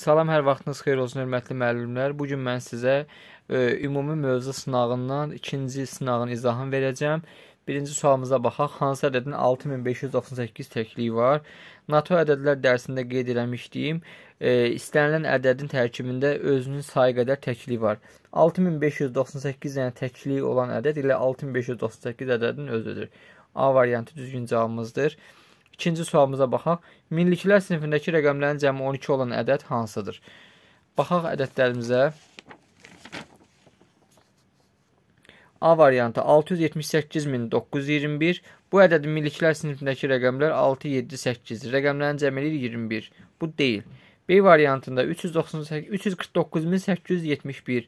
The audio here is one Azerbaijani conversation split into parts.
Salam, hər vaxtınız xeyir olsun, hörmətli müəllimlər. Bu gün mən sizə ə, e, ümumi mövzu sınağından ikinci sınağın izahını verəcəm. Birinci sualımıza baxaq. Hansı ədədin 6598 təkliyi var? NATO ədədlər dərsində qeyd eləmişdim. E, istənilən ədədin tərkibində özünün sayı qədər təkliyi var. 6598 yəni təkliyi olan ədəd ilə 6598 ədədin özüdür. A variantı düzgün cavabımızdır. İkinci sualımıza baxaq. Minliklər sinifindəki rəqəmlərin cəmi 12 olan ədəd hansıdır? Baxaq ədədlərimizə. A variantı 678921. Bu ədəd miliklər sinifindəki rəqəmlər 6, 7, 8. Rəqəmlərin cəmi 21. Bu deyil. B variantında 398 349871.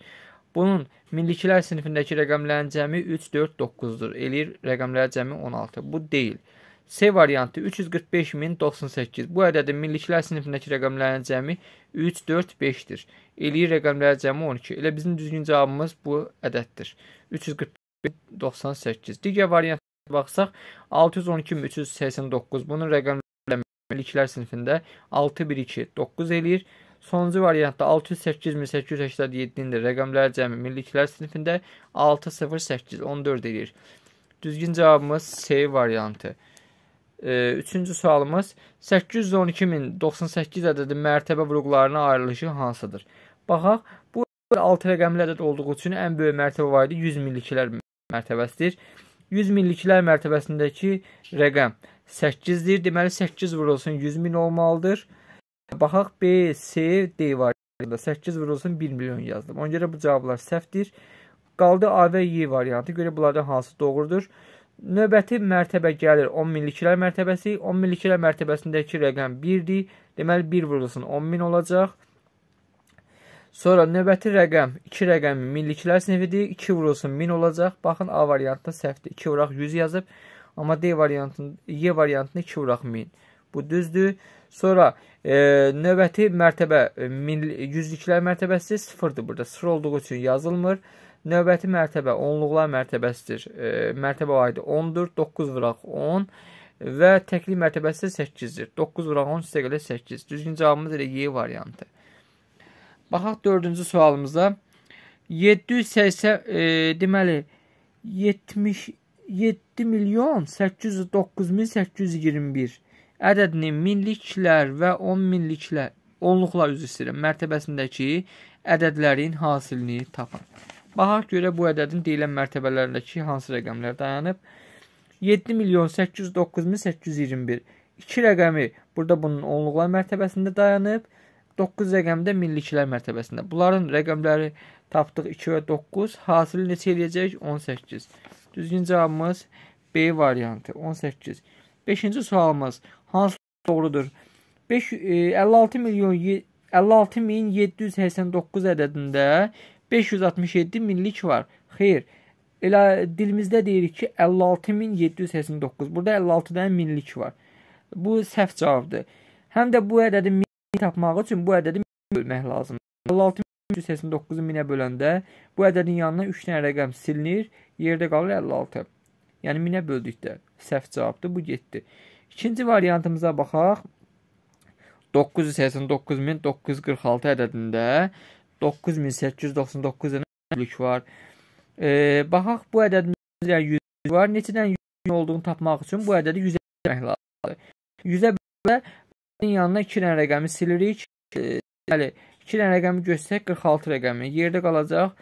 Bunun milliklər sinifindəki rəqəmlərin cəmi 3, 4, 9-dur. Eləyir rəqəmlər cəmi 16. Bu deyil. C variantı 345.098. Bu ədədin miliklər sinifindəki rəqəmlərin cəmi 3, 4, 5-dir. Eləyir rəqəmlərin cəmi 12. Elə bizim düzgün cavabımız bu ədəddir. 345.98. Digər variantına baxsaq 612.389. Bunun rəqəmləri miliklər sinifində 6, 1, 2, 9 eləyir. Sonuncu variantda 608.887-də rəqəmlər cəmi miliklər sinifində 608 14 eləyir. Düzgün cavabımız C variantı. Üçüncü sualımız 812.098 ədədi mərtəbə vurğularına ayrılışı hansıdır? Baxaq, bu 6 rəqəmli ədəd olduğu üçün ən böyük mərtəbə var idi 100 milliklər mərtəbəsidir. 100 milliklər mərtəbəsindəki rəqəm 8-dir. Deməli 8 vurulsun 100 min olmalıdır. Baxaq B, C, D variantında 8 vurulsun 1 milyon yazdım. Ona görə bu cavablar səhvdir. Qaldı A və Y variantı. Görə bunlardan hansı doğrudur? Növbəti mərtəbə gəlir 10 minliklər mərtəbəsi. 10 minliklər mərtəbəsindəki rəqəm 1-dir. Deməli 1 vurulsun 10 min olacaq. Sonra növbəti rəqəm 2 rəqəmi minliklər sinifidir. 2 vurulsun 1000 olacaq. Baxın A variantında səhvdir. 2 vuraq 100 yazıb. Amma D variantında Y variantında 2 vuraq 1000. Bu düzdür. Sonra e, növbəti mərtəbə 100-liklər e, mərtəbəsi 0-dır burada. 0 olduğu üçün yazılmır. Növbəti mərtəbə onluqlar mərtəbəsidir. E, mərtəbə aydı 10-dur, 9 vuraq 10 və təkli mərtəbəsi 8-dir. 9 vuraq 10 sizə görə 8. Düzgün cavabımız elə Y variantı. Baxaq 4-cü sualımıza. 780 e, deməli 70 7 milyon 809 min 821 ədədini minliklər və 10 minliklər onluqlar üzr istəyirəm mərtəbəsindəki ədədlərin hasilini tapın. Baxaq görə bu ədədin deyilən mərtəbələrindəki hansı rəqəmlər dayanıb? 7 milyon 809.821. 2 rəqəmi burada bunun onluqlar mərtəbəsində dayanıb, 9 rəqəmi də milliliklər mərtəbəsində. Bunların rəqəmləri tapdıq 2 və 9. Hasili neçə eləyəcək? 18. Düzgün cavabımız B variantı 18. 5-ci sualımız hansı doğrudur? 5 56 e, milyon 56.789 ədədində 567 minlik var. Xeyr, elə dilimizdə deyirik ki, 56789. Burada 56 dənə minlik var. Bu səhv cavabdır. Həm də bu ədədi min tapmaq üçün bu ədədi min bölmək lazımdır. 56389-u minə böləndə bu ədədin yanına 3 dənə rəqəm silinir, yerdə qalır 56. Yəni minə böldükdə səhv cavabdır, bu getdi. İkinci variantımıza baxaq. 989946 ədədində 9899 dənə yüklük var. E, baxaq bu ədədin yəni 100 100 var. Neçə dənə 100 olduğunu tapmaq üçün bu ədədi 100-ə bölmək lazımdır. 100-ə bölənin yanına 2 dənə rəqəmi silirik. Bəli, e, 2 dənə rəqəmi göstərsək 46 rəqəmi yerdə qalacaq.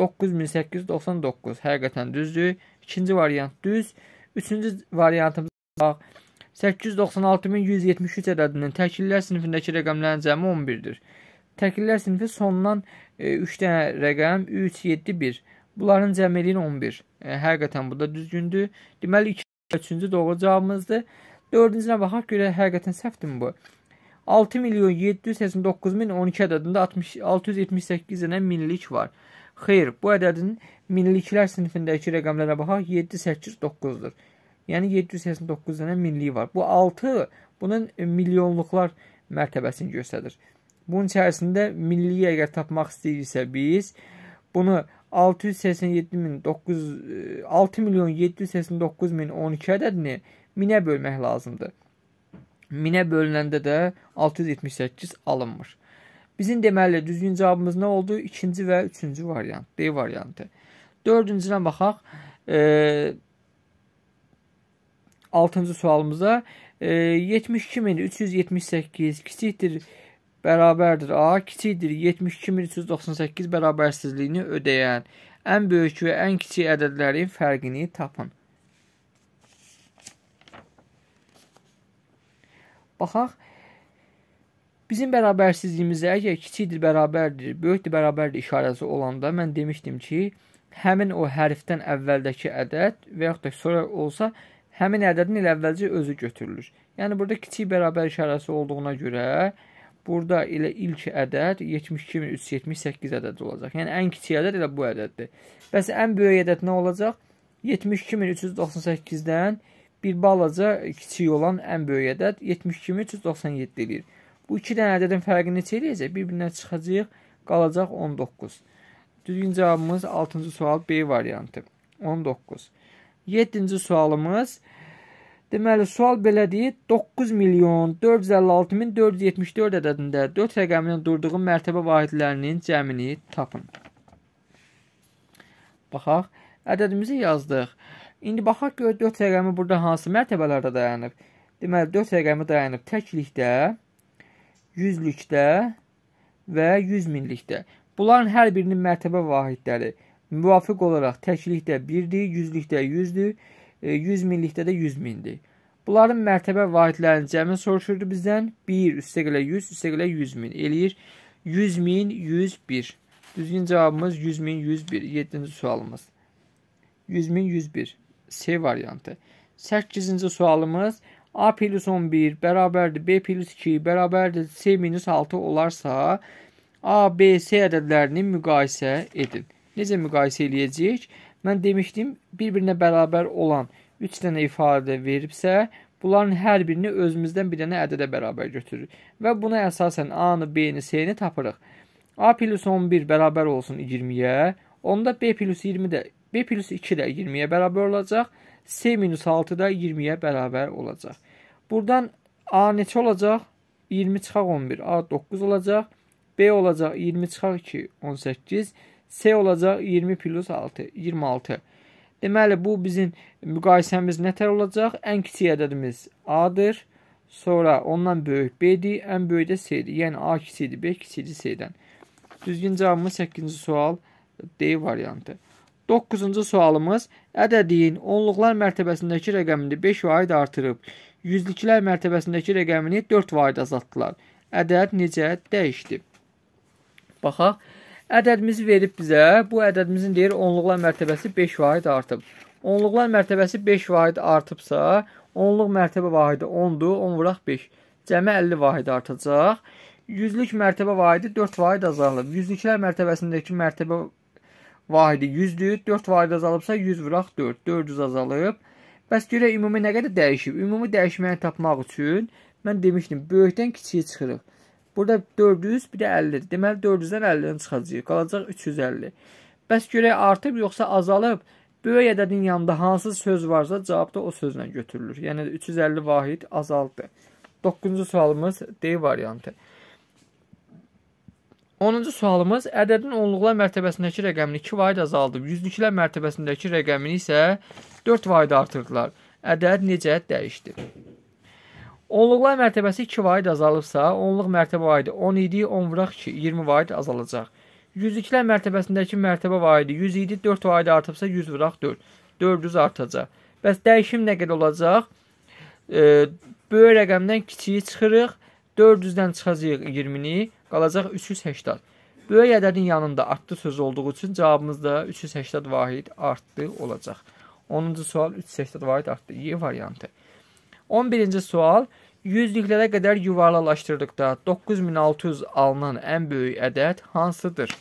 9899 həqiqətən düzdür. İkinci variant düz. Üçüncü variantımız bax 896173 ədədinin təkillər sinifindəki rəqəmlərin cəmi 11-dir. Təkrillər sinfi sondan 3 e, dənə rəqəm 3, 7, 1. Bunların cəmiliyin 11. E, həqiqətən bu da düzgündür. Deməli 2 3-cü doğru cavabımızdır. 4-cünə baxaq görə həqiqətən səhvdirmi bu? 6 milyon 789 min 12 ədədində 60, 678 dənə minlik var. Xeyr, bu ədədin minliklər sinifindəki rəqəmlərə baxaq 7, 8, 9-dur. Yəni 789 dənə minliyi var. Bu 6 bunun milyonluqlar mərtəbəsini göstərir. Bunun içərisində milliyə əgər tapmaq istəyirsə biz bunu 687.9 6 e, milyon 789 min 12 ədədini minə bölmək lazımdır. Minə bölünəndə də 678 alınmır. Bizim deməli düzgün cavabımız nə oldu? 2-ci və 3-cü variant, D variantı. 4-cünə baxaq. E, 6-cı sualımıza e, 72378 kiçikdir bərabərdir A, kiçikdir 72398 bərabərsizliyini ödəyən ən böyük və ən kiçik ədədlərin fərqini tapın. Baxaq, bizim bərabərsizliyimizdə əgər kiçikdir bərabərdir, böyükdir bərabərdir işarəsi olanda mən demişdim ki, həmin o hərfdən əvvəldəki ədəd və yaxud da sonra olsa, həmin ədədin elə əvvəlcə özü götürülür. Yəni, burada kiçik bərabər işarəsi olduğuna görə, Burada elə ilk ədəd 72378 ədəd olacaq. Yəni ən kiçik ədəd elə bu ədəddir. Bəs ən böyük ədəd nə olacaq? 72398-dən bir balaca kiçik olan ən böyük ədəd 72397 eləyir. Bu iki dənə ədədin fərqi neçə eləyəcək? Bir-birindən çıxacaq, qalacaq 19. Düzgün cavabımız 6-cı sual B variantı. 19. 7-ci sualımız Deməli, sual belədir. 9 milyon 456 min 474 ədədində 4 rəqəminin durduğu mərtəbə vahidlərinin cəmini tapın. Baxaq, ədədimizi yazdıq. İndi baxaq görə 4 rəqəmi burada hansı mərtəbələrdə dayanıb? Deməli, 4 rəqəmi dayanıb təklikdə, yüzlükdə və 100 minlikdə. Bunların hər birinin mərtəbə vahidləri müvafiq olaraq təklikdə 1-dir, yüzlükdə 100-dür, 100 e, minlikdə də 100 mindir. Bunların mərtəbə vahidlərinin cəmi soruşurdu bizdən 1 üstəq ilə 100 üstəq ilə 100 min eləyir 100 min 101. Düzgün cavabımız 100 min 101. 7-ci sualımız. 100 min 101. C variantı. 8-ci sualımız A plus 11 bərabərdir B plus 2 bərabərdir C minus 6 olarsa A, B, C ədədlərinin müqayisə edin. Necə müqayisə eləyəcəyik? Mən demişdim, bir-birinə bərabər olan 3 dənə ifadə veribsə, bunların hər birini özümüzdən bir dənə ədədə bərabər götürürük və buna əsasən A-nı, B-ni, C-ni tapırıq. A plus 11 bərabər olsun 20-yə, onda B plus 20 də, B plus 2 də 20-yə bərabər olacaq, C minus 6 da 20-yə bərabər olacaq. Buradan A neçə olacaq? 20 çıxaq 11, A 9 olacaq, B olacaq 20 çıxaq 2, 18, C olacaq 20 plus 6, 26. Deməli, bu bizim müqayisəmiz nətər olacaq? Ən kiçik ədədimiz A-dır, sonra ondan böyük B-dir, ən böyük də C-dir. Yəni, A kiçikdir, B kiçikdir C-dən. Düzgün cavabımız 8-ci sual D variantı. 9-cu sualımız ədədin onluqlar mərtəbəsindəki rəqəmini 5 vaid artırıb, yüzlüklər mərtəbəsindəki rəqəmini 4 vaid azaltdılar. Ədəd necə dəyişdi? Baxaq, Ədədimizi verib bizə. Bu ədədimizin deyir onluqlar mərtəbəsi 5 vahid artıb. Onluqlar mərtəbəsi 5 vahid artıbsa, onluq mərtəbə vahidi 10-dur, 10 vuraq 5. Cəmi 50 vahid artacaq. Yüzlük mərtəbə vahidi 4 vahid azalıb. Yüzlüklər mərtəbəsindəki mərtəbə vahidi 100-dür. 4 vahid azalıbsa 100 vuraq 4, 400 azalıb. Bəs görək ümumi nə qədər dəyişib? Ümumi dəyişməni tapmaq üçün mən demişdim, böyükdən kiçiyə çıxırıq. Burada 400, bir də 50-dir. Deməli 400-dən 50-ni çıxacağıq. Qalacaq 350. Bəs görək artıb yoxsa azalıb? Böyük ədədin yanında hansı söz varsa cavab da o sözlə götürülür. Yəni 350 vahid azaldı. 9-cu sualımız D variantı. 10-cu sualımız ədədin onluqlar mərtəbəsindəki rəqəmini 2 vahid azaldıb, yüzlüklər mərtəbəsindəki rəqəmini isə 4 vahid artırdılar. Ədəd necə dəyişdi? Onluqlar mərtəbəsi 2 vaid azalıbsa, onluq mərtəbə vaidi 10 idi, 10 vuraq 2, 20 vaid azalacaq. Yüzlüklər mərtəbəsindəki mərtəbə vaidi 100 idi, 4 vaid artıbsa 100 vuraq 4, 400 artacaq. Bəs dəyişim nə qədər olacaq? E, böyük rəqəmdən kiçiyi çıxırıq, 400-dən çıxacağıq 20-ni, qalacaq 380. Böyük ədədin yanında artdı sözü olduğu üçün cavabımız da 380 vahid artdı olacaq. 10-cu sual 380 vahid artdı. Y variantı. 11-ci sual. Yüzlüklərə qədər yuvarlalaşdırdıqda 9600 alınan ən böyük ədəd hansıdır?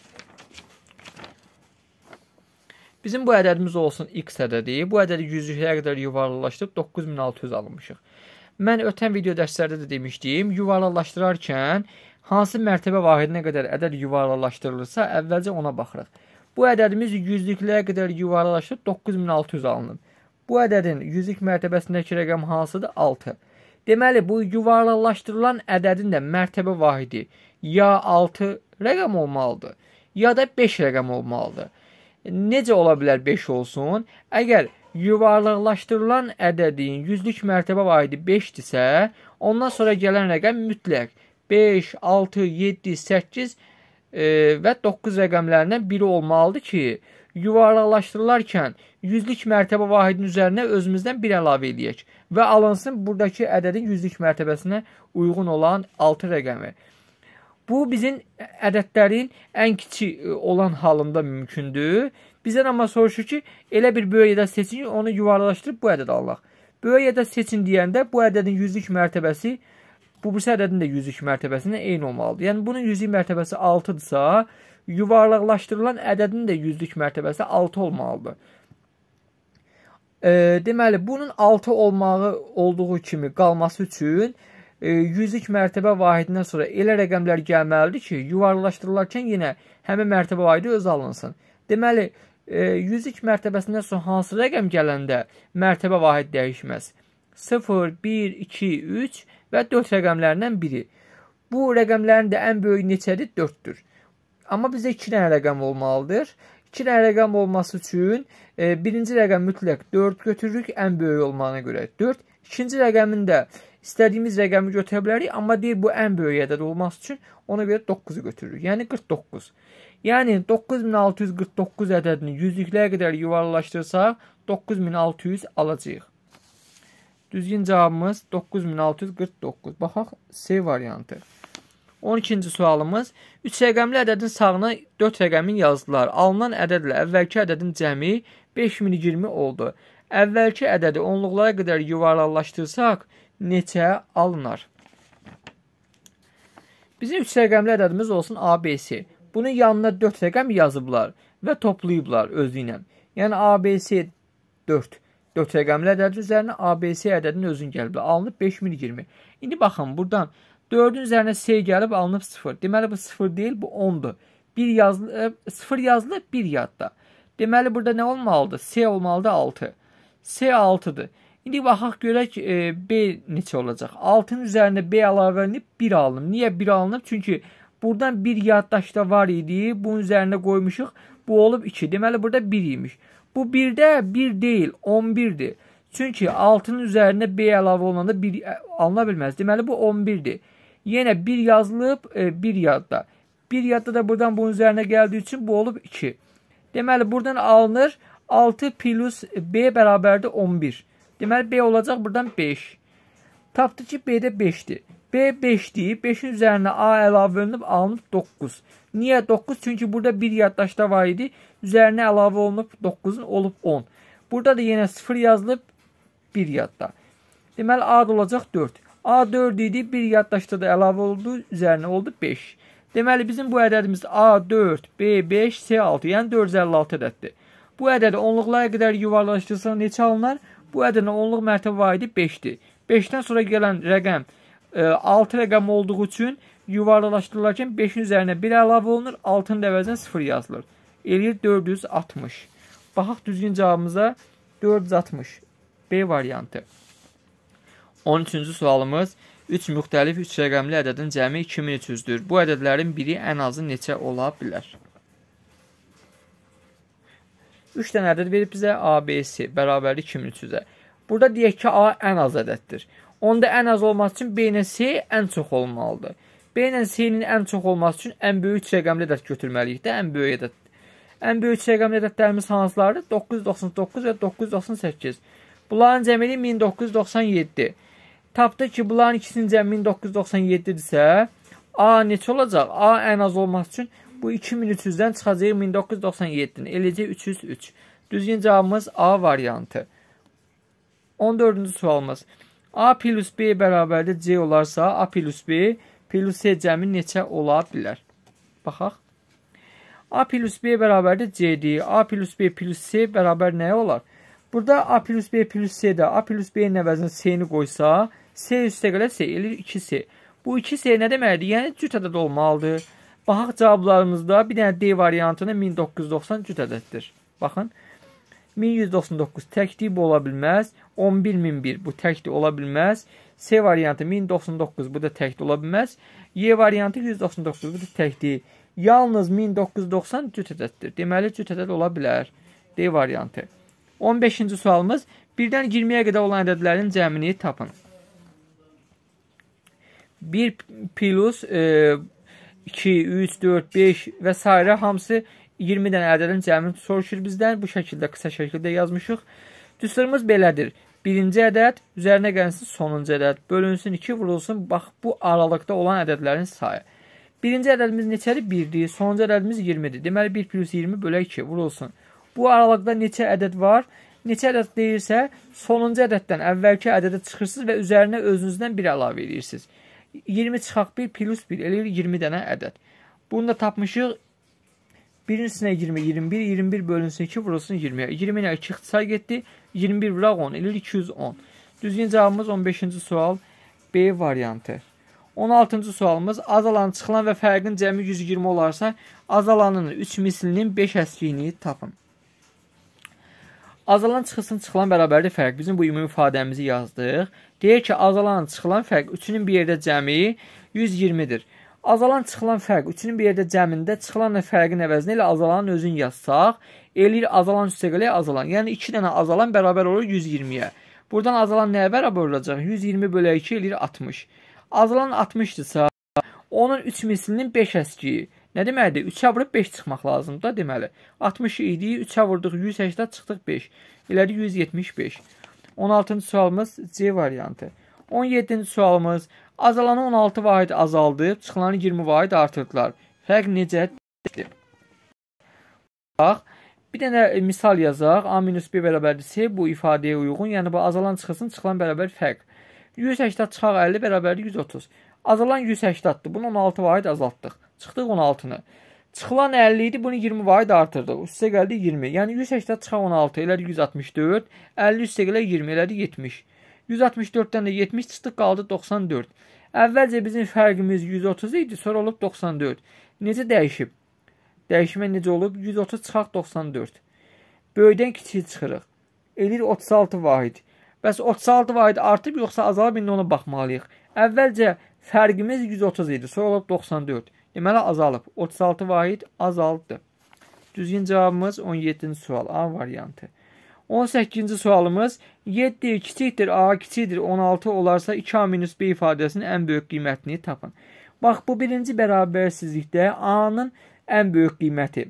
Bizim bu ədədimiz olsun x ədədi. Bu ədədi yüzlüklərə qədər yuvarlalaşdırıb 9600 almışıq. Mən ötən video dərslərdə də demişdim, yuvarlalaşdırarkən hansı mərtəbə vahidinə qədər ədəd yuvarlalaşdırılırsa, əvvəlcə ona baxırıq. Bu ədədimiz yüzlüklərə qədər yuvarlalaşıb 9600 alınıb. Bu ədədin yüzlük mərtəbəsindəki rəqəm hansıdır? 6. Deməli, bu yuvarlalaşdırılan ədədin də mərtəbə vahidi ya 6 rəqəm olmalıdır, ya da 5 rəqəm olmalıdır. Necə ola bilər 5 olsun? Əgər yuvarlaqlaşdırılan ədədin yüzlük mərtəbə vahidi 5-dirsə, ondan sonra gələn rəqəm mütləq 5, 6, 7, 8 e, və 9 rəqəmlərindən biri olmalıdır ki, yuvarlaqlaşdırılarkən yüzlük mərtəbə vahidinin üzərinə özümüzdən bir əlavə edək və alınsın buradakı ədədin yüzlük mərtəbəsinə uyğun olan 6 rəqəmi. Bu bizim ədədlərin ən kiçik e, olan halında mümkündür. Bizdən amma soruşur ki, elə bir böyük ədəd seçin, onu yuvarlaşdırıb bu ədəd alaq. Böyük ədəd seçin deyəndə bu ədədin yüzlük mərtəbəsi bu birisi ədədin də yüzlük mərtəbəsinə eyni olmalıdır. Yəni bunun yüzlük mərtəbəsi 6-dırsa, yuvarlaqlaşdırılan ədədin də yüzlük mərtəbəsi 6 olmalıdır. E, deməli, bunun 6 olmağı olduğu kimi qalması üçün e, yüzlük mərtəbə vahidindən sonra elə rəqəmlər gəlməlidir ki, yuvarlaşdırılarkən yenə həmin mərtəbə vahidi öz alınsın. Deməli, e, yüzlük mərtəbəsindən sonra hansı rəqəm gələndə mərtəbə vahid dəyişməz? 0, 1, 2, 3 və 4 rəqəmlərindən biri. Bu rəqəmlərin də ən böyük neçədir? 4-dür. Amma bizdə 2 dənə rəqəm olmalıdır. 2 dənə rəqəm olması üçün e, birinci rəqəm mütləq 4 götürürük, ən böyük olmağına görə 4. İkinci rəqəmin də istədiyimiz rəqəmi götürə bilərik, amma deyir bu ən böyük ədəd olması üçün ona görə 9-u götürürük. Yəni 49. Yəni 9649 ədədini yüzlükləyə qədər yuvarlaşdırsaq 9600 alacağıq. Düzgün cavabımız 9649. Baxaq C variantı. 12-ci sualımız 3 rəqəmli ədədin sağına 4 rəqəmin yazdılar. Alınan ədədlə əvvəlki ədədin cəmi 5020 oldu. Əvvəlki ədədi onluqlara qədər yuvarlanlaşdırsaq neçə alınar? Bizim 3 rəqəmli ədədimiz olsun ABC. Bunun yanına 4 rəqəm yazıblar və toplayıblar özü ilə. Yəni ABC 4. 4 rəqəmli ədədin üzərinə ABC ədədinin özünü gəliblər. Alınıb 5020. İndi baxın, buradan 4-ün üzərinə C gəlib alınıb 0. Deməli bu 0 deyil, bu 10-dur. 1 yazılıb, 0 e, yazılıb 1 yadda. Deməli burada nə olmalıdır? C olmalıdır 6. C 6-dır. İndi baxaq görək e, B neçə olacaq? 6-nın üzərinə B əlavə edilib 1 alınıb. Niyə 1 alınıb? Çünki buradan 1 yaddaşda var idi. Bunun üzərinə qoymuşuq. Bu olub 2. Deməli burada 1 imiş. Bu 1-də 1 deyil, 11-dir. Çünki 6-nın üzərinə B əlavə olanda 1 e, alına bilməz. Deməli bu 11-dir. Yenə bir yazılıb, e, bir yadda. Bir yadda da buradan bunun üzərinə gəldiyi üçün bu olub 2. Deməli, buradan alınır 6 plus B bərabərdir 11. Deməli, B olacaq buradan 5. Tapdı ki, B-də 5-dir. B 5-dir, 5-in üzərinə A əlavə olunub, alınıb 9. Niyə 9? Çünki burada bir yaddaşda var idi. Üzərinə əlavə olunub 9-un olub 10. Burada da yenə 0 yazılıb, bir yadda. Deməli, A da olacaq 4. A4 idi, bir yaddaşda da əlavə oldu, üzərinə oldu 5. Deməli, bizim bu ədədimiz A4, B5, C6, yəni 456 ədəddir. Bu ədədi onluqlara qədər yuvarlaşdırsa neçə alınar? Bu ədədin onluq mərtəbə vahidi 5-dir. 5-dən sonra gələn rəqəm e, 6 rəqəm olduğu üçün yuvarlaşdırılarkən 5-in üzərinə 1 əlavə olunur, 6-nın əvəzinə 0 yazılır. Eləyir 460. Baxaq düzgün cavabımıza 460. B variantı. 13-cü sualımız 3 müxtəlif 3 rəqəmli ədədin cəmi 2300-dür. Bu ədədlərin biri ən azı neçə ola bilər? 3 dənə ədəd verib bizə ABC bərabərdir 2300-ə. Burada deyək ki, A ən az ədəddir. Onda ən az olması üçün B ilə C ən çox olmalıdır. B ilə C-nin ən çox olması üçün ən böyük 3 rəqəmli ədəd götürməliyik də, ən böyük ədəd. Ən böyük 3 rəqəmli ədədlərimiz hansılardır? 999 və 998. Bunların cəmi 1997 tapdı ki, bunların ikisinin cəmi 1997-dirsə, A neçə olacaq? A ən az olması üçün bu 2300-dən çıxacaq 1997-ni. Eləcə 303. Düzgün cavabımız A variantı. 14-cü sualımız. A plus B bərabərdə C olarsa, A plus B plus C cəmi neçə ola bilər? Baxaq. A plus B bərabərdə C-dir. A plus B plus C bərabər nəyə olar? Burada A plus B plus C-də A plus B-nin əvəzinə C-ni qoysa, S üstəgələ S elə 2S. Bu 2S nə deməkdir? Yəni cüt ədəd olmalıdır. Baxaq cavablarımızda bir dənə D variantını 1990 cüt ədəddir. Baxın. 1199 təkdir bu ola bilməz. 11001 bu təkdir ola bilməz. C variantı 1099 bu da təkdir ola bilməz. Y variantı 199 bu da təkdir. Yalnız 1990 cüt ədəddir. Deməli cüt ədəd ola bilər. D variantı. 15-ci sualımız birdən 20-yə qədər olan ədədlərin cəmini tapın. 1 plus e, 2, 3, 4, 5 və s. hamısı 20 dənə ədədin cəmini soruşur bizdən. Bu şəkildə, qısa şəkildə yazmışıq. Düsturumuz belədir. Birinci ədəd üzərinə gəlsin sonuncu ədəd. Bölünsün 2 vurulsun. Bax bu aralıqda olan ədədlərin sayı. Birinci ədədimiz neçədir? 1-dir. Sonuncu ədədimiz 20-dir. Deməli 1 plus 20 bölə 2 vurulsun. Bu aralıqda neçə ədəd var? Neçə ədəd deyirsə, sonuncu ədəddən əvvəlki ədədə çıxırsınız və üzərinə özünüzdən bir əlavə edirsiniz. 20 çıxaq 1 plus 1 eləyir 20 dənə ədəd. Bunu da tapmışıq. Birincisinə 20, 21, 21 bölünsün 2, vurulsun 20-yə. 20 ilə 2 ixtisar getdi. 21 vuraq 10, eləyir 210. Düzgün cavabımız 15-ci sual B variantı. 16-cı sualımız azalan çıxılan və fərqin cəmi 120 olarsa azalanın 3 mislinin 5 əsliyini tapın. Azalan çıxılsın çıxılan bərabərdir fərq. Bizim bu ümumi ifadəmizi yazdıq. Deyir ki, azalan çıxılan fərq üçünün bir yerdə cəmi 120-dir. Azalan çıxılan fərq üçünün bir yerdə cəmində çıxılanla fərqin əvəzinə elə azalanın özünü yazsaq, eləyir azalan üstə qələ azalan. Yəni 2 dənə azalan bərabər olur 120-yə. Buradan azalan nəyə bərabər olacaq? 120 bölə 2 eləyir 60. Azalan 60-dırsa, onun 3 mislinin 5 əskiyi. Nə yəni deməkdir? 3-ə vurub 5 çıxmaq lazımdır da deməli. 60 idi, 3-ə vurduq 180 çıxdıq 5. Elədi 175. 16-cı sualımız C variantı. 17-ci sualımız azalanı 16 vahid azaldıb, çıxılanı 20 vahid artırdılar. Fərq necədir? Bax, bir dənə e, misal yazaq. A minus B bərabərdir C bu ifadəyə uyğun. Yəni bu azalan çıxılsın, çıxılan bərabər fərq. 180 çıxaq 50 bərabərdir 130. Azalan 180-dir. Bunu 16 vahid azaltdıq. Çıxdıq 16-nı. Çıxılan 50 idi, bunu 20 vayd artırdıq. Üstə gəldi 20. Yəni 180 çıxan 16 elədi 164, 50 üstə gələ 20 elədi 70. 164-dən də 70 çıxdıq, qaldı 94. Əvvəlcə bizim fərqimiz 130 idi, sonra olub 94. Necə dəyişib? Dəyişmə necə olub? 130 çıxaq 94. Böyükdən kiçiyə çıxırıq. Eləyir 36 vahid. Bəs 36 vahid artıb yoxsa azalıb indi ona baxmalıyıq. Əvvəlcə fərqimiz 130 idi, sonra olub 94. Deməli, azalıb. 36 vahid azaldı. Düzgün cavabımız 17-ci sual A variantı. 18-ci sualımız 7 kiçikdir, A kiçikdir, 16 olarsa 2A minus B ifadəsinin ən böyük qiymətini tapın. Bax, bu birinci bərabərsizlikdə A-nın ən böyük qiyməti.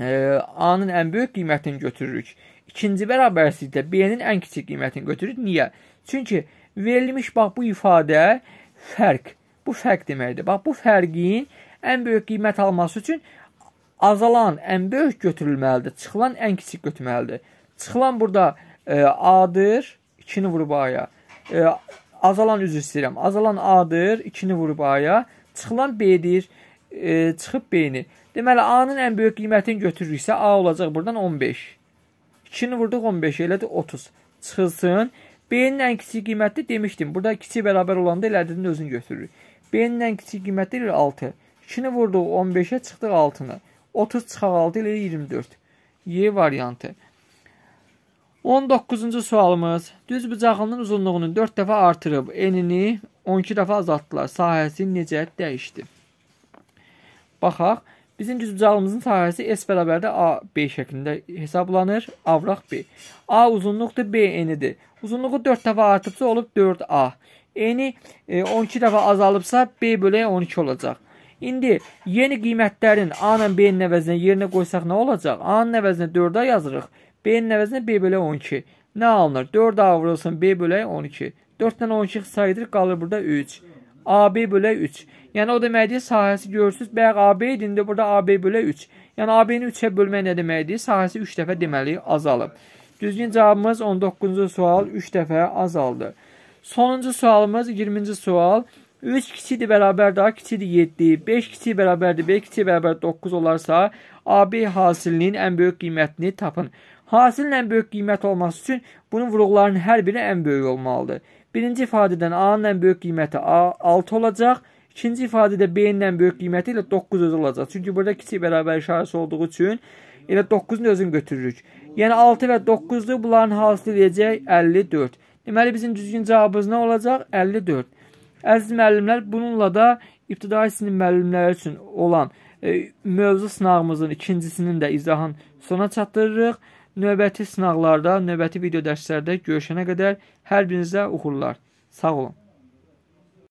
E, A-nın ən böyük qiymətini götürürük. İkinci bərabərsizlikdə B-nin ən kiçik qiymətini götürürük. Niyə? Çünki verilmiş bax bu ifadə fərq Bu fərq deməkdir. Bax, bu fərqin ən böyük qiymət alması üçün azalan ən böyük götürülməlidir. Çıxılan ən kiçik götürməlidir. Çıxılan burada e, A-dır, 2-ni vurub A-ya. E, azalan üzr istəyirəm. Azalan A-dır, 2-ni vurub A-ya. Çıxılan B-dir, e, çıxıb B-ni. Deməli, A-nın ən böyük qiymətini götürürüksə, A olacaq buradan 15. 2-ni vurduq 15, elədir 30. Çıxılsın. B-nin ən kiçik qiyməti demişdim. Burada kiçik bərabər olanda elədinin özünü götürürük. B-dən kiçik qiyməti ilə 6, 2-ni vurduq 15-ə çıxdıq 6-nı, 30 çıxaq 6 ilə 24. Y variantı. 19-cu sualımız. Düz bıçağının uzunluğunu 4 dəfə artırıb, enini 12 dəfə azaltdılar. Sahəsi necə dəyişdi? Baxaq, bizim düz bıçağımızın sahəsi S bərabərdə AB şəklində hesablanır. Avraq B. A uzunluqdur, B enidir. Uzunluğu 4 dəfə artıbsa olub 4A. Eni 12 e, dəfə azalıbsa B bölüyə 12 olacaq. İndi yeni qiymətlərin A-nın B-nin əvəzinə yerinə qoysaq nə olacaq? A-nın əvəzinə 4-ə yazırıq. B-nin əvəzinə B bölə 12. Nə alınır? 4 A vurulsun B bölə 12. 4-dən 12 xısa edir, qalır burada 3. AB bölə 3. Yəni o deməkdir, sahəsi görürsüz, bayaq AB idi, indi burada AB bölə 3. Yəni AB-ni 3-ə bölmək nə deməkdir? Sahəsi 3 dəfə deməli azalıb. Düzgün cavabımız 19-cu sual 3 dəfə azaldı. Sonuncu sualımız 20-ci sual. 3 kiçikdir bərabərdir, A kiçikdir 7, 5 kiçik bərabərdir, B kiçik bərabərdir 9 olarsa, AB hasilinin ən böyük qiymətini tapın. Hasilin ən böyük qiymət olması üçün bunun vuruqlarının hər biri ən böyük olmalıdır. Birinci ifadədən A-nın ən böyük qiyməti A 6 olacaq, ikinci ifadədə B-nin ən böyük qiyməti ilə 9 öz olacaq. Çünki burada kiçik bərabər işarəsi olduğu üçün elə 9-un özünü götürürük. Yəni 6 və 9-dur, bunların hasili eləyəcək 54. Deməli, bizim düzgün cavabımız nə olacaq? 54. Əziz müəllimlər, bununla da ibtidai sinif müəllimləri üçün olan e, mövzu sınağımızın ikincisinin də izahın sona çatdırırıq. Növbəti sınaqlarda, növbəti video dərslərdə görüşənə qədər hər birinizə uğurlar. Sağ olun.